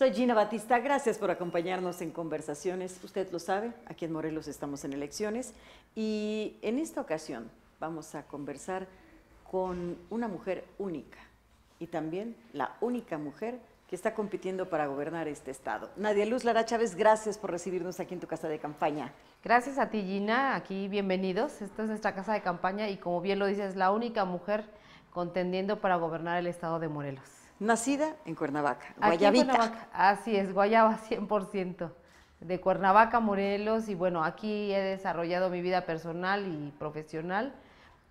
Soy Gina Batista, gracias por acompañarnos en Conversaciones. Usted lo sabe, aquí en Morelos estamos en elecciones y en esta ocasión vamos a conversar con una mujer única y también la única mujer que está compitiendo para gobernar este estado. Nadia Luz Lara Chávez, gracias por recibirnos aquí en tu casa de campaña. Gracias a ti Gina, aquí bienvenidos. Esta es nuestra casa de campaña y como bien lo dices, la única mujer contendiendo para gobernar el estado de Morelos. Nacida en Cuernavaca, Guayabita. Así es, Guayaba 100%, de Cuernavaca, Morelos, y bueno, aquí he desarrollado mi vida personal y profesional.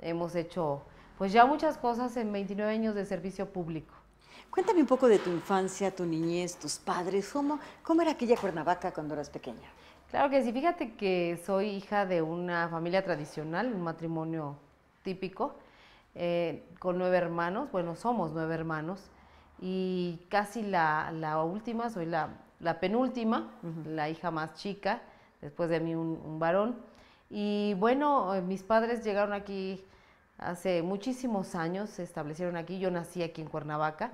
Hemos hecho pues ya muchas cosas en 29 años de servicio público. Cuéntame un poco de tu infancia, tu niñez, tus padres, ¿cómo, era aquella Cuernavaca cuando eras pequeña? Claro que sí, fíjate que soy hija de una familia tradicional, un matrimonio típico, eh, con nueve hermanos, bueno, somos nueve hermanos, y casi la, última, soy la, penúltima, la hija más chica, después de mí un, varón. Y bueno, eh, mis padres llegaron aquí hace muchísimos años, se establecieron aquí, yo nací aquí en Cuernavaca.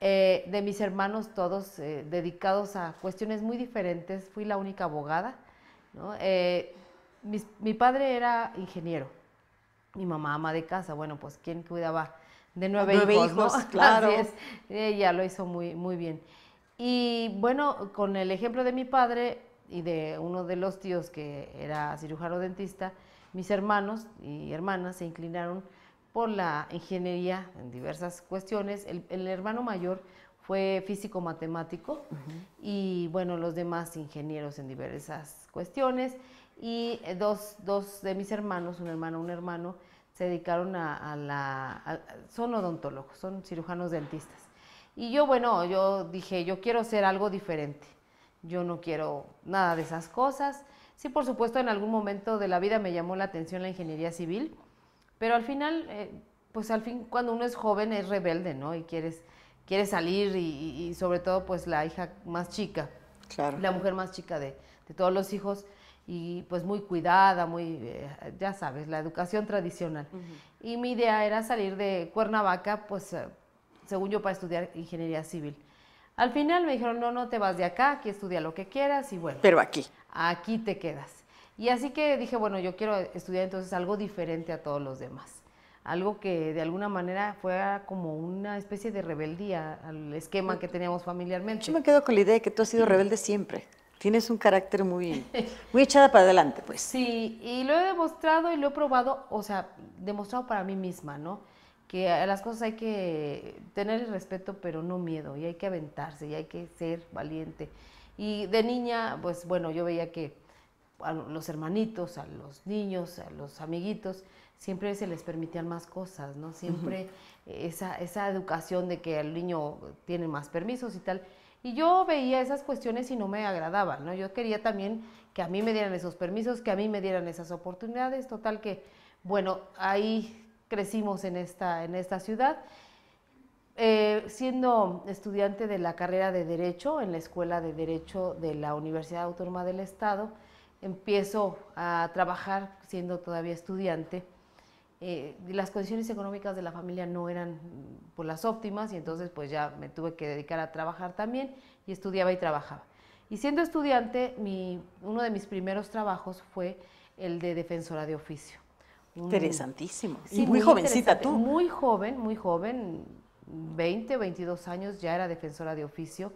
Eh, de mis hermanos todos eh, dedicados a cuestiones muy diferentes, fui la única abogada. mi padre era ingeniero, mi mamá ama de casa, bueno, pues ¿quién cuidaba de nueve, hijos, claro. Ella eh, lo hizo muy, muy bien. Y bueno, con el ejemplo de mi padre y de uno de los tíos que era cirujano dentista, mis hermanos y hermanas se inclinaron por la ingeniería en diversas cuestiones. El, hermano mayor fue físico matemático y bueno, los demás ingenieros en diversas cuestiones. Y eh, dos, dos de mis hermanos, un hermano, un hermano, se dedicaron a, la... son odontólogos, son cirujanos dentistas. Y yo, bueno, yo dije, yo quiero ser algo diferente. Yo no quiero nada de esas cosas. Sí, por supuesto, en algún momento de la vida me llamó la atención la ingeniería civil, pero al final, eh, pues al fin, cuando uno es joven es rebelde, ¿no? Y quieres, quieres salir y, sobre todo, pues la hija más chica, claro. la mujer más chica de, de todos los hijos, y pues muy cuidada, muy, eh, ya sabes, la educación tradicional. Y mi idea era salir de Cuernavaca, pues, eh, según yo, para estudiar ingeniería civil. Al final me dijeron, no, no te vas de acá, aquí estudia lo que quieras y bueno. Pero aquí. Aquí te quedas. Y así que dije, bueno, yo quiero estudiar entonces algo diferente a todos los demás. Algo que de alguna manera fuera como una especie de rebeldía al esquema mm. que teníamos familiarmente. Yo me quedo con la idea de que tú has sido rebelde siempre. Tienes un carácter muy, muy echada para adelante, pues. Sí, y lo he demostrado y lo he probado, o sea, demostrado para mí misma, ¿no? Que a las cosas hay que tener el respeto, pero no miedo, y hay que aventarse, y hay que ser valiente. Y de niña, pues bueno, yo veía que a los hermanitos, a los niños, a los amiguitos, siempre se les permitían más cosas, ¿no? Siempre esa, esa educación de que el niño tiene más permisos y tal y yo veía esas cuestiones y no me agradaban, ¿no? Yo quería también que a mí me dieran esos permisos, que a mí me dieran esas oportunidades, total que, bueno, ahí crecimos en esta, en esta ciudad. Eh, siendo estudiante de la carrera de Derecho en la Escuela de Derecho de la Universidad Autónoma del Estado, empiezo a trabajar siendo todavía estudiante eh, las condiciones económicas de la familia no eran por las óptimas y entonces pues ya me tuve que dedicar a trabajar también y estudiaba y trabajaba. Y siendo estudiante, mi, uno de mis primeros trabajos fue el de defensora de oficio. Interesantísimo. y muy, jovencita tú. Muy joven, muy joven, 20 22 años ya era defensora de oficio.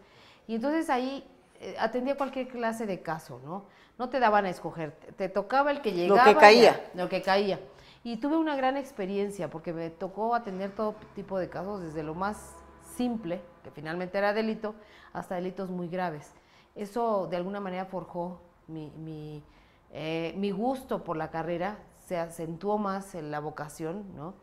Y entonces ahí eh, atendía cualquier clase de caso, ¿no? No te daban a escoger, te tocaba el que llegaba. Lo que caía. lo que caía. Y tuve una gran experiencia porque me tocó atender todo tipo de casos, desde lo más simple, que finalmente era delito, hasta delitos muy graves. Eso de alguna manera forjó mi, mi, eh, gusto por la carrera, se acentuó más en la vocación, ¿no?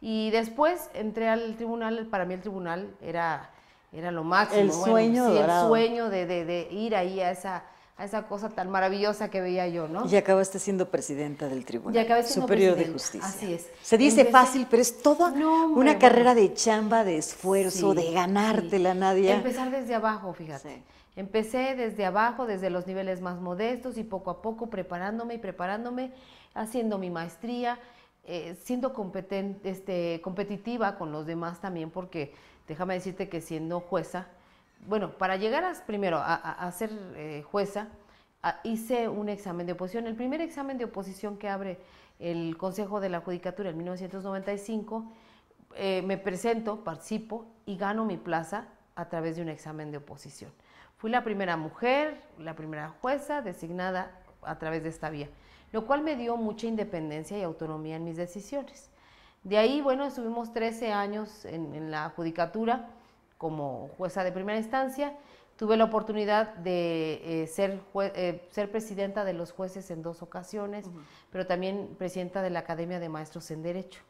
Y después entré al tribunal, para mí el tribunal era, era lo máximo. El sueño el sueño de, de ir ahí a esa esa cosa tan maravillosa que veía yo, ¿no? Y acabaste siendo presidenta del Tribunal y siendo Superior de Justicia. Así es. Se dice fácil, pero es toda una carrera de chamba, de esfuerzo, de ganártela, a nadie. Empezar desde abajo, fíjate. Empecé desde abajo, desde los niveles más modestos y poco a poco preparándome y preparándome, haciendo mi maestría, eh, siendo competente, este, competitiva con los demás también, porque déjame decirte que siendo jueza, bueno, para llegar primero a, ser eh, jueza, hice un examen de oposición. El primer examen de oposición que abre el Consejo de la Judicatura en 1995, eh, me presento, participo y gano mi plaza a través de un examen de oposición. Fui la primera mujer, la primera jueza designada a través de esta vía, lo cual me dio mucha independencia y autonomía en mis decisiones. De ahí, bueno, estuvimos 13 años en la judicatura como jueza de primera instancia. Tuve la oportunidad de eh, ser, eh, ser presidenta de los jueces en dos ocasiones, pero también presidenta de la Academia de Maestros en Derecho.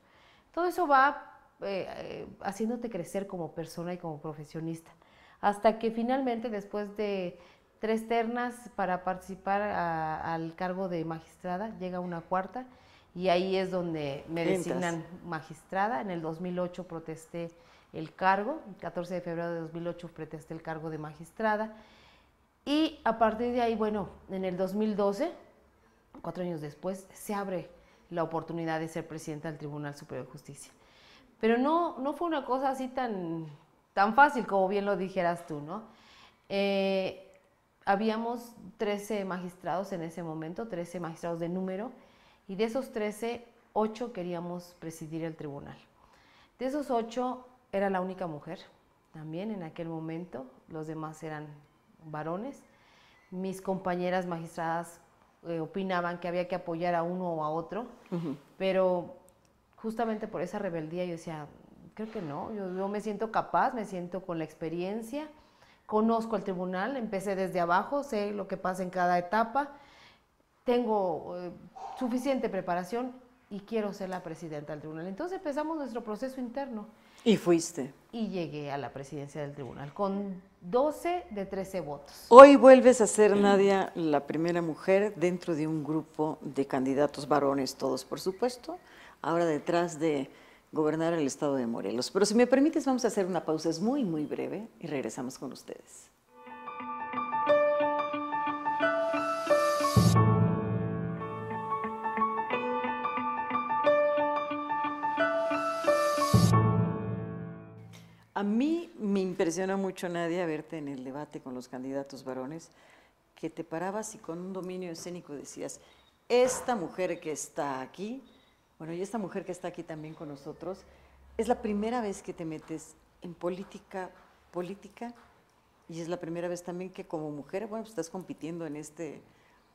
Todo eso va eh, haciéndote crecer como persona y como profesionista, hasta que finalmente después de tres ternas para participar al cargo de magistrada, llega una cuarta y ahí es donde me designan magistrada. En el 2008 protesté el cargo. El 14 de febrero de 2008 pretesté el cargo de magistrada. Y a partir de ahí, bueno, en el 2012, cuatro años después, se abre la oportunidad de ser presidenta del Tribunal Superior de Justicia. Pero no, no fue una cosa así tan, tan fácil como bien lo dijeras tú, ¿no? Eh, habíamos 13 magistrados en ese momento, 13 magistrados de número, y de esos 13, 8 queríamos presidir el tribunal. De esos 8, era la única mujer también en aquel momento, los demás eran varones. Mis compañeras magistradas eh, opinaban que había que apoyar a uno o a otro, pero justamente por esa rebeldía yo decía, creo que no, yo, me siento capaz, me siento con la experiencia, conozco el tribunal, empecé desde abajo, sé lo que pasa en cada etapa, tengo eh, suficiente preparación y quiero ser la presidenta del tribunal. Entonces empezamos nuestro proceso interno. Y fuiste. Y llegué a la presidencia del tribunal con 12 de 13 votos. Hoy vuelves a ser, Nadia, la primera mujer dentro de un grupo de candidatos varones, todos por supuesto, ahora detrás de gobernar el estado de Morelos. Pero si me permites, vamos a hacer una pausa, es muy, muy breve, y regresamos con ustedes. A mí me impresiona mucho, Nadia, verte en el debate con los candidatos varones, que te parabas y con un dominio escénico decías, esta mujer que está aquí, bueno, y esta mujer que está aquí también con nosotros, es la primera vez que te metes en política, política, y es la primera vez también que como mujer, bueno, pues, estás compitiendo en este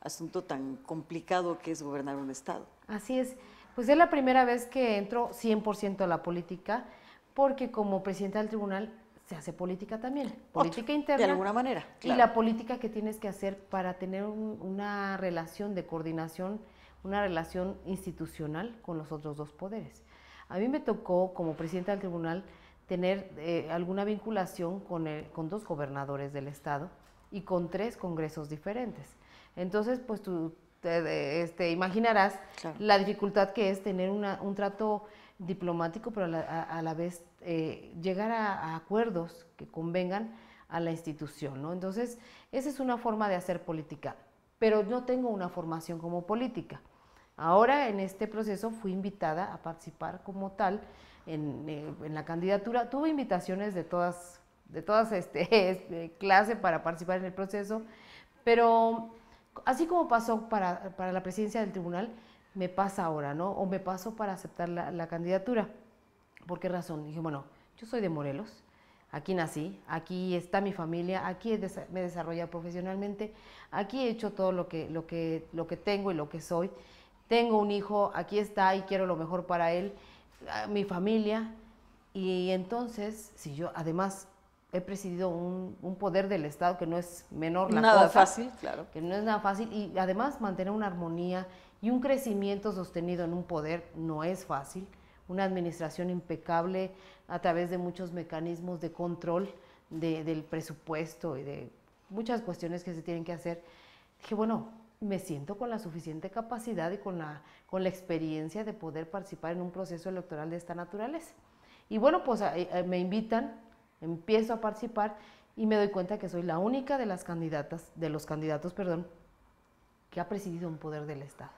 asunto tan complicado que es gobernar un Estado. Así es. Pues es la primera vez que entro 100% a la política porque como presidenta del tribunal se hace política también, política interna. De alguna manera. Y la política que tienes que hacer para tener una relación de coordinación, una relación institucional con los otros dos poderes. A mí me tocó, como presidenta del tribunal, tener eh, alguna vinculación con, con dos gobernadores del estado y con tres congresos diferentes. Entonces, pues tú te, este, imaginarás la dificultad que es tener un trato diplomático, pero a la, vez eh, llegar a, acuerdos que convengan a la institución. ¿no? Entonces, esa es una forma de hacer política, pero no tengo una formación como política. Ahora, en este proceso, fui invitada a participar como tal en, eh, la candidatura. Tuve invitaciones de todas, de todas este, este, clase para participar en el proceso, pero así como pasó para la presidencia del tribunal, me pasa ahora, ¿no? O me paso para aceptar la, candidatura. ¿Por qué razón? Dije, bueno, yo soy de Morelos, aquí nací, aquí está mi familia, aquí me he desarrollado profesionalmente, aquí he hecho todo lo que, lo, que, lo que tengo y lo que soy. Tengo un hijo, aquí está y quiero lo mejor para él, mi familia. Y entonces, si yo además he presidido un, poder del Estado que no es menor la nada cosa, fácil, claro. Que no es nada fácil y además mantener una armonía y un crecimiento sostenido en un poder no es fácil. Una administración impecable a través de muchos mecanismos de control del presupuesto y de muchas cuestiones que se tienen que hacer. Dije, bueno, me siento con la suficiente capacidad y con la, con la experiencia de poder participar en un proceso electoral de esta naturaleza. Y bueno, pues me invitan, empiezo a participar y me doy cuenta que soy la única de las candidatas, de los candidatos, perdón, que ha presidido un poder del Estado.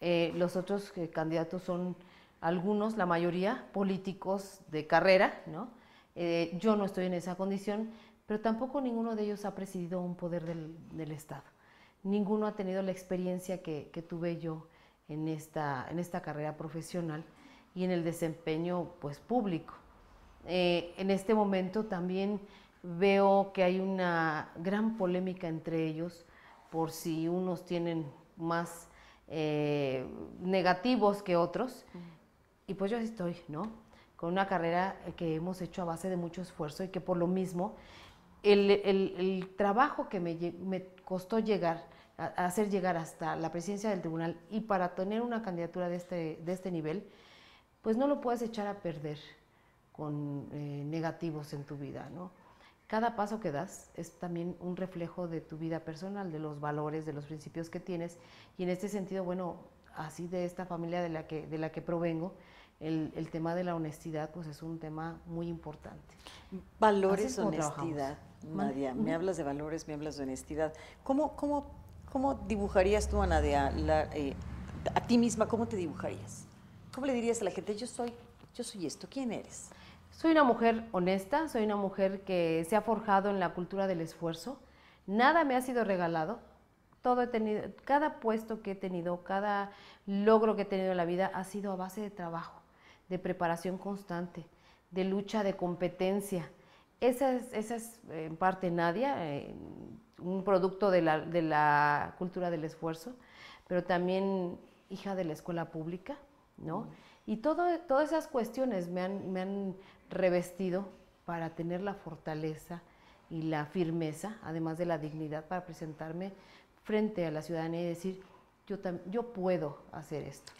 Eh, los otros eh, candidatos son algunos, la mayoría, políticos de carrera, ¿no? Eh, yo no estoy en esa condición, pero tampoco ninguno de ellos ha presidido un poder del, Estado. Ninguno ha tenido la experiencia que, tuve yo en esta, en esta carrera profesional y en el desempeño pues, público. en este momento también veo que hay una gran polémica entre ellos por si unos tienen más eh, negativos que otros. Y pues yo estoy, ¿no? Con una carrera que hemos hecho a base de mucho esfuerzo y que por lo mismo el, trabajo que me, costó llegar, a, hacer llegar hasta la presidencia del tribunal y para tener una candidatura de este, de este nivel, pues no lo puedes echar a perder con eh, negativos en tu vida, ¿no? cada paso que das es también un reflejo de tu vida personal, de los valores, de los principios que tienes. Y en este sentido, bueno, así de esta familia de la que, de la que provengo, el, tema de la honestidad pues es un tema muy importante. Valores, honestidad, Nadia. Me hablas de valores, me hablas de honestidad. ¿Cómo, cómo, cómo dibujarías tú, Ana, de a, eh, a ti misma, cómo te dibujarías? ¿Cómo le dirías a la gente, yo soy, yo soy esto, ¿quién eres? Soy una mujer honesta, soy una mujer que se ha forjado en la cultura del esfuerzo. Nada me ha sido regalado. Todo he tenido, cada puesto que he tenido, cada logro que he tenido en la vida ha sido a base de trabajo, de preparación constante, de lucha, de competencia. Esa es, en parte Nadia, eh, un producto de la, cultura del esfuerzo, pero también hija de la escuela pública, ¿no? Mm. Y todo, todas esas cuestiones me han, revestido para tener la fortaleza y la firmeza, además de la dignidad, para presentarme frente a la ciudadanía y decir, yo, yo puedo hacer esto.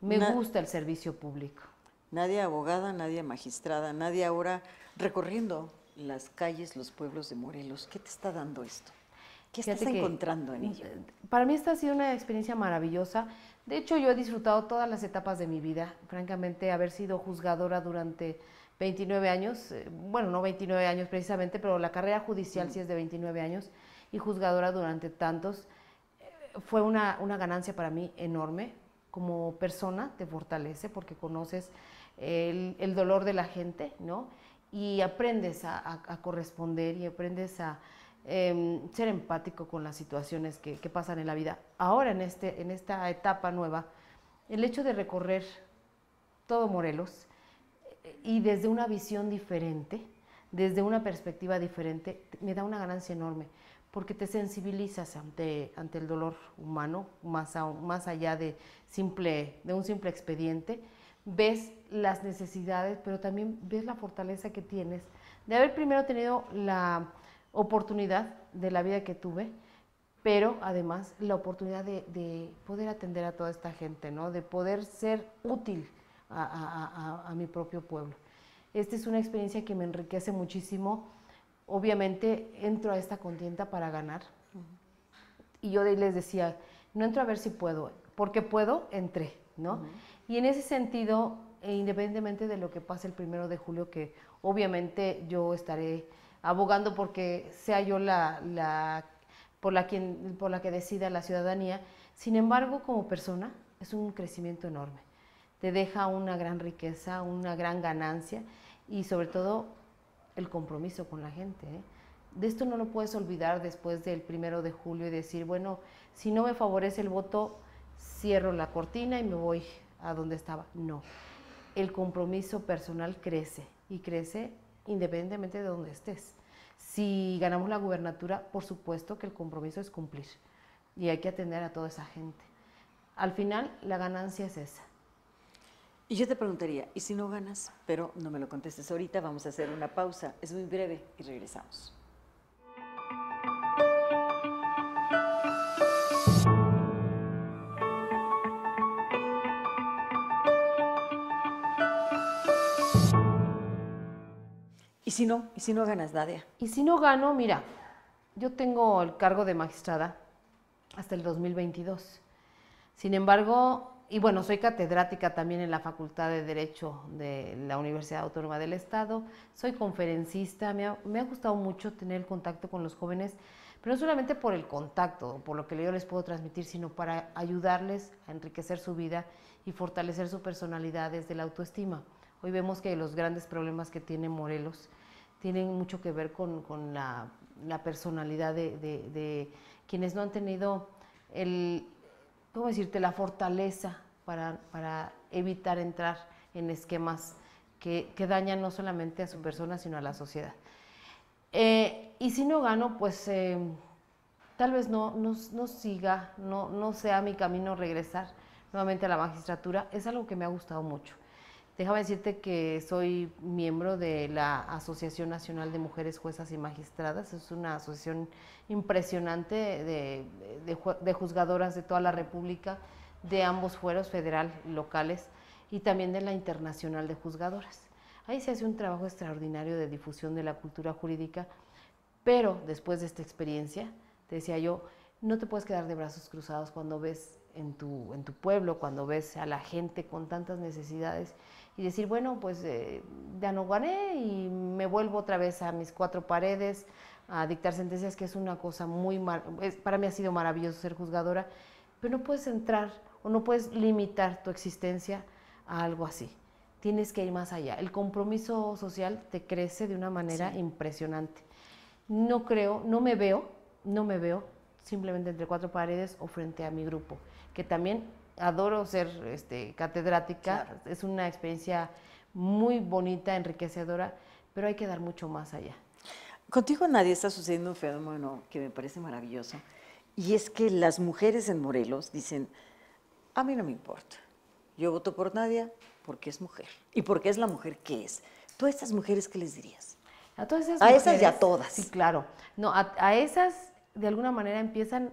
Me gusta el servicio público. Nadie abogada, nadie magistrada, nadie ahora recorriendo las calles, los pueblos de Morelos. ¿Qué te está dando esto? ¿Qué estás encontrando en mm, ello? Eh, para mí esta ha sido una experiencia maravillosa de hecho, yo he disfrutado todas las etapas de mi vida. Francamente, haber sido juzgadora durante 29 años, eh, bueno, no 29 años precisamente, pero la carrera judicial sí es de 29 años y juzgadora durante tantos, eh, fue una, ganancia para mí enorme. Como persona te fortalece porque conoces el, dolor de la gente, ¿no? Y aprendes a corresponder y aprendes a, Em, ser empático con las situaciones que, pasan en la vida. Ahora, en, este, en esta etapa nueva, el hecho de recorrer todo Morelos eh, y desde una visión diferente, desde una perspectiva diferente, me da una ganancia enorme, porque te sensibilizas ante, ante el dolor humano, más, más allá de, simple, de un simple expediente, ves las necesidades, pero también ves la fortaleza que tienes de haber primero tenido la oportunidad de la vida que tuve, pero además la oportunidad de, de poder atender a toda esta gente, ¿no? de poder ser útil a, a, a, mi propio pueblo. Esta es una experiencia que me enriquece muchísimo. Obviamente entro a esta contienda para ganar. Y yo les decía, no entro a ver si puedo, porque puedo, entré, ¿no? Y en ese sentido, e independientemente de lo que pase el primero de julio, que obviamente yo estaré abogando porque sea yo la, por, la quien, por la que decida la ciudadanía. Sin embargo, como persona, es un crecimiento enorme. Te deja una gran riqueza, una gran ganancia y sobre todo el compromiso con la gente. ¿eh? De esto no lo puedes olvidar después del primero de julio y decir, bueno, si no me favorece el voto, cierro la cortina y me voy a donde estaba. No, el compromiso personal crece y crece independientemente de donde estés. Si ganamos la gubernatura, por supuesto que el compromiso es cumplir y hay que atender a toda esa gente. Al final, la ganancia es esa. Y yo te preguntaría, ¿y si no ganas? Pero no me lo contestes ahorita, vamos a hacer una pausa. Es muy breve y regresamos. ¿Y si no? ¿Y si no ganas, Nadia? Y si no gano, mira, yo tengo el cargo de magistrada hasta el 2022. Sin embargo, y bueno, soy catedrática también en la Facultad de Derecho de la Universidad Autónoma del Estado, soy conferencista, me ha, me ha gustado mucho tener el contacto con los jóvenes, pero no solamente por el contacto, por lo que yo les puedo transmitir, sino para ayudarles a enriquecer su vida y fortalecer su personalidad desde la autoestima. Hoy vemos que los grandes problemas que tiene Morelos tienen mucho que ver con, la, personalidad de, quienes no han tenido el, ¿cómo decirte?, la fortaleza para, evitar entrar en esquemas que, dañan no solamente a su persona, sino a la sociedad. Eh, y si no gano, pues eh, tal vez no, no, no siga, no, no sea mi camino regresar nuevamente a la magistratura. Es algo que me ha gustado mucho. Déjame decirte que soy miembro de la Asociación Nacional de Mujeres Juezas y Magistradas. Es una asociación impresionante de, juzgadoras de toda la República, de ambos fueros, federal y locales, y también de la Internacional de Juzgadoras. Ahí se hace un trabajo extraordinario de difusión de la cultura jurídica, pero después de esta experiencia, te decía yo, no te puedes quedar de brazos cruzados cuando ves en tu, en tu pueblo, cuando ves a la gente con tantas necesidades y decir, bueno, pues eh, ya no guaré y me vuelvo otra vez a mis cuatro paredes a dictar sentencias, que es una cosa muy, para mí ha sido maravilloso ser juzgadora, pero no puedes entrar o no puedes limitar tu existencia a algo así. Tienes que ir más allá. El compromiso social te crece de una manera impresionante. No creo, no me veo, no me veo simplemente entre cuatro paredes o frente a mi grupo, que también adoro ser este, catedrática, es una experiencia muy bonita, enriquecedora, pero hay que dar mucho más allá. Contigo nadie está sucediendo un fenómeno que me parece maravilloso, y es que las mujeres en Morelos dicen, a mí no me importa, yo voto por nadie porque es mujer y porque es la mujer que es. ¿Tú a estas mujeres qué les dirías? A todas esas. A esas y a todas. Sí, claro. No, a esas de alguna manera empiezan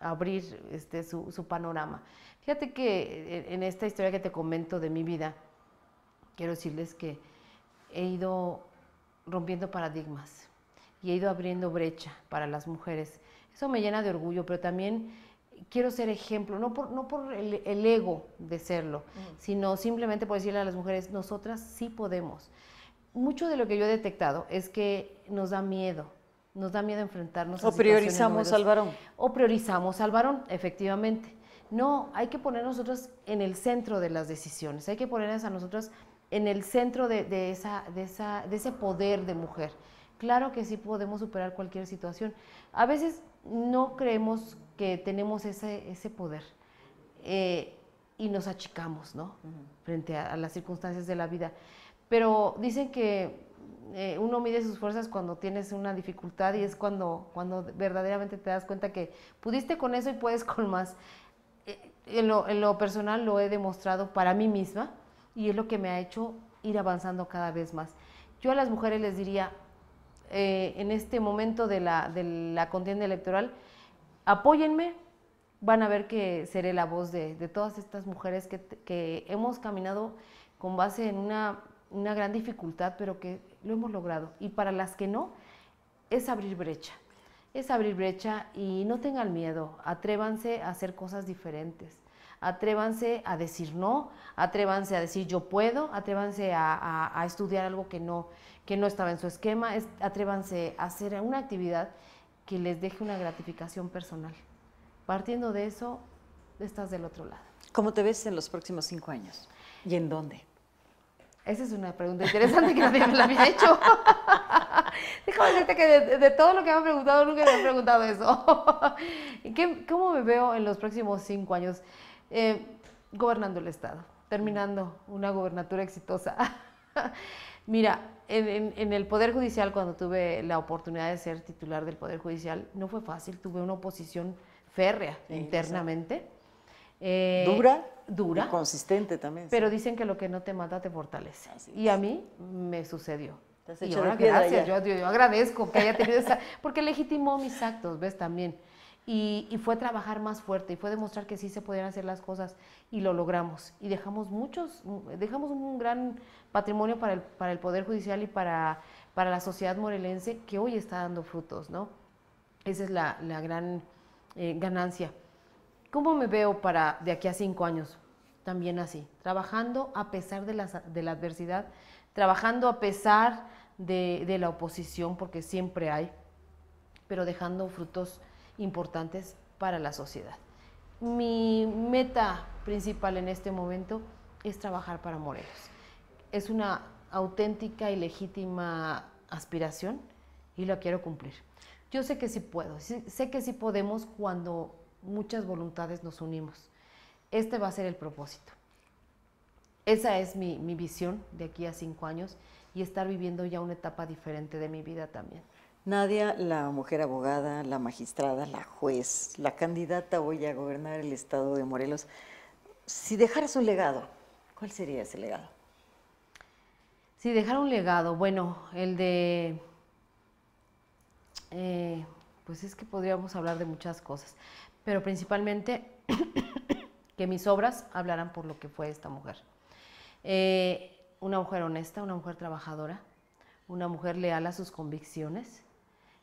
abrir este, su, panorama. Fíjate que eh, en esta historia que te comento de mi vida, quiero decirles que he ido rompiendo paradigmas y he ido abriendo brecha para las mujeres. Eso me llena de orgullo, pero también quiero ser ejemplo, no por, no por el, ego de serlo, sino simplemente por decirle a las mujeres, nosotras sí podemos. Mucho de lo que yo he detectado es que nos da miedo nos da miedo enfrentarnos o priorizamos al varón. O priorizamos al varón, efectivamente. No, hay que poner nosotros en el centro de las decisiones, hay que ponernos a nosotros en el centro de, esa, de, esa, de ese poder de mujer. Claro que sí podemos superar cualquier situación. A veces no creemos que tenemos ese, ese poder eh, y nos achicamos, ¿no? Frente a las circunstancias de la vida. Pero dicen que eh, uno mide sus fuerzas cuando tienes una dificultad y es cuando, cuando verdaderamente te das cuenta que pudiste con eso y puedes con más. Eh, en, lo, personal lo he demostrado para mí misma y es lo que me ha hecho ir avanzando cada vez más. Yo a las mujeres les diría, eh, en este momento de la, de la contienda electoral, apóyenme, van a ver que seré la voz de, de todas estas mujeres que, que, hemos caminado con base en una, una gran dificultad, pero que lo hemos logrado y para las que no, es abrir brecha. Es abrir brecha y no tengan miedo, atrévanse a hacer cosas diferentes, atrévanse a decir no, atrévanse a decir yo puedo, atrévanse a, estudiar algo que no, que no estaba en su esquema, atrévanse a hacer una actividad que les deje una gratificación personal. Partiendo de eso, estás del otro lado. ¿Cómo te ves en los próximos cinco años? ¿Y en dónde? Esa es una pregunta interesante que nadie me la había hecho. Déjame decirte que de, todo lo que me han preguntado, nunca me han preguntado eso. ¿Cómo me veo en los próximos cinco años eh, gobernando el Estado, terminando una gobernatura exitosa? Mira, en, el Poder Judicial, cuando tuve la oportunidad de ser titular del Poder Judicial, no fue fácil, tuve una oposición férrea internamente. Eh, ¿Dura? dura. consistente también. Pero dicen que lo que no te mata te fortalece. y a mí me sucedió. Y ahora gracias, yo, agradezco que haya tenido esa, porque legitimó mis actos, ¿ves? También. Y, y, fue trabajar más fuerte y fue demostrar que sí se podían hacer las cosas y lo logramos. Y dejamos muchos, dejamos un gran patrimonio para el, para el Poder Judicial y para, para la sociedad morelense que hoy está dando frutos, ¿no? Esa es la, la gran eh, ganancia. ¿Cómo me veo para de aquí a cinco años? También así, trabajando a pesar de la, adversidad, trabajando a pesar de, de, la oposición, porque siempre hay, pero dejando frutos importantes para la sociedad. Mi meta principal en este momento es trabajar para Morelos. Es una auténtica y legítima aspiración y la quiero cumplir. Yo sé que sí puedo, sé que sí podemos cuando muchas voluntades nos unimos. Este va a ser el propósito. Esa es mi, visión de aquí a cinco años y estar viviendo ya una etapa diferente de mi vida también. Nadia, la mujer abogada, la magistrada, la juez, la candidata hoy a gobernar el estado de Morelos, si dejaras un legado, ¿cuál sería ese legado? Si dejara un legado, bueno, el de... Eh, pues es que podríamos hablar de muchas cosas, pero principalmente que mis obras hablaran por lo que fue esta mujer. Eh, una mujer honesta, una mujer trabajadora, una mujer leal a sus convicciones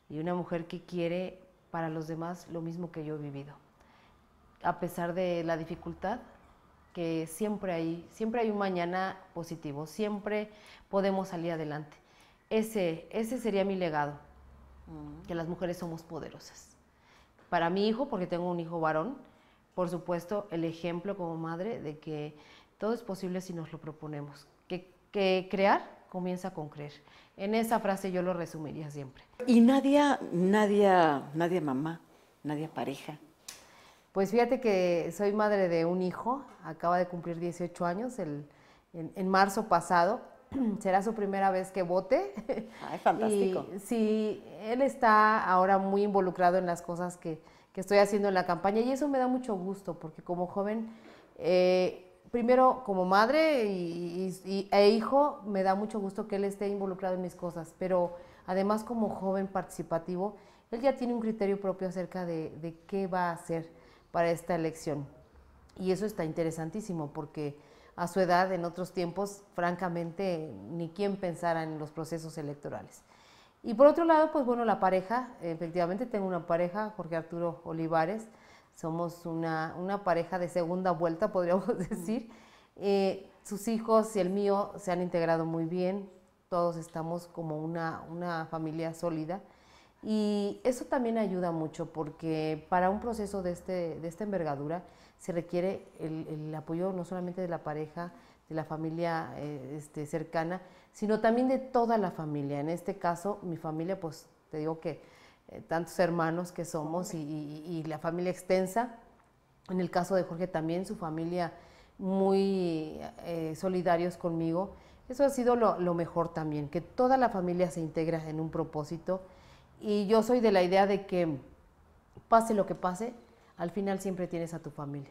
y una mujer que quiere para los demás lo mismo que yo he vivido. A pesar de la dificultad, que siempre hay, siempre hay un mañana positivo, siempre podemos salir adelante. Ese, ese sería mi legado, que las mujeres somos poderosas para mi hijo, porque tengo un hijo varón, por supuesto, el ejemplo como madre de que todo es posible si nos lo proponemos, que, crear comienza con creer. En esa frase yo lo resumiría siempre. ¿Y nadie nadie nadie mamá, nadie pareja? Pues fíjate que soy madre de un hijo, acaba de cumplir 18 años en, en marzo pasado, será su primera vez que vote. Ay, fantástico. Y, sí, él está ahora muy involucrado en las cosas que, que, estoy haciendo en la campaña y eso me da mucho gusto porque como joven, eh, primero como madre y, y, e hijo, me da mucho gusto que él esté involucrado en mis cosas, pero además como joven participativo, él ya tiene un criterio propio acerca de, de qué va a hacer para esta elección. Y eso está interesantísimo porque a su edad, en otros tiempos, francamente, ni quien pensara en los procesos electorales. Y por otro lado, pues bueno, la pareja, efectivamente tengo una pareja, Jorge Arturo Olivares, somos una, pareja de segunda vuelta, podríamos decir. Eh, sus hijos y el mío se han integrado muy bien, todos estamos como una familia sólida. Y eso también ayuda mucho porque para un proceso de, este, esta envergadura se requiere el, apoyo no solamente de la pareja, de la familia eh, este, cercana, sino también de toda la familia. En este caso, mi familia, pues te digo que eh, tantos hermanos que somos y, la familia extensa, en el caso de Jorge también, su familia muy eh, solidarios conmigo. Eso ha sido lo mejor también, que toda la familia se integra en un propósito y yo soy de la idea de que pase lo que pase, al final siempre tienes a tu familia.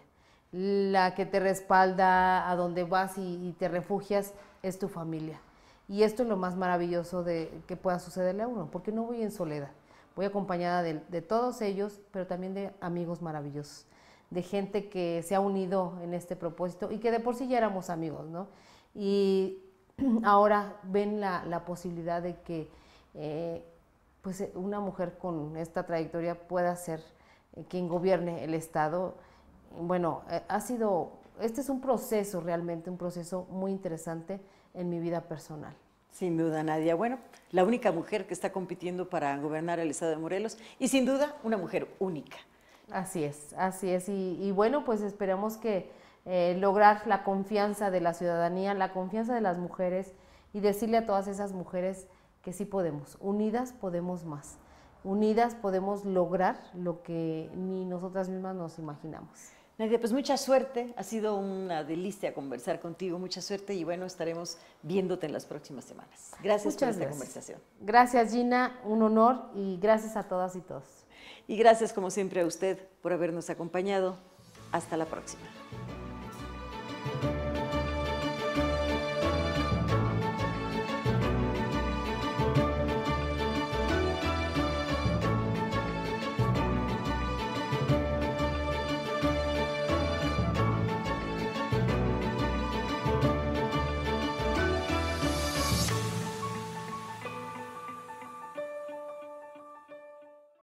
La que te respalda, a donde vas y, te refugias, es tu familia. Y esto es lo más maravilloso de que pueda sucederle a uno, porque no voy en soledad. Voy acompañada de, todos ellos, pero también de amigos maravillosos, de gente que se ha unido en este propósito y que de por sí ya éramos amigos, ¿no? Y ahora ven la, la posibilidad de que eh, pues eh, una mujer con esta trayectoria pueda ser eh, quien gobierne el Estado. Bueno, eh, ha sido, este es un proceso realmente, un proceso muy interesante en mi vida personal. Sin duda, Nadia. Bueno, la única mujer que está compitiendo para gobernar el Estado de Morelos y sin duda una mujer única. Así es, así es. Y, bueno, pues esperamos que lograr la confianza de la ciudadanía, la confianza de las mujeres y decirle a todas esas mujeres que sí podemos. Unidas podemos más. Unidas podemos lograr lo que ni nosotras mismas nos imaginamos. Nadie, pues mucha suerte. Ha sido una delicia conversar contigo. Mucha suerte y bueno, estaremos viéndote en las próximas semanas. Gracias por esta conversación. Gracias, Gina. Un honor y gracias a todas y todos. Y gracias, como siempre, a usted por habernos acompañado. Hasta la próxima.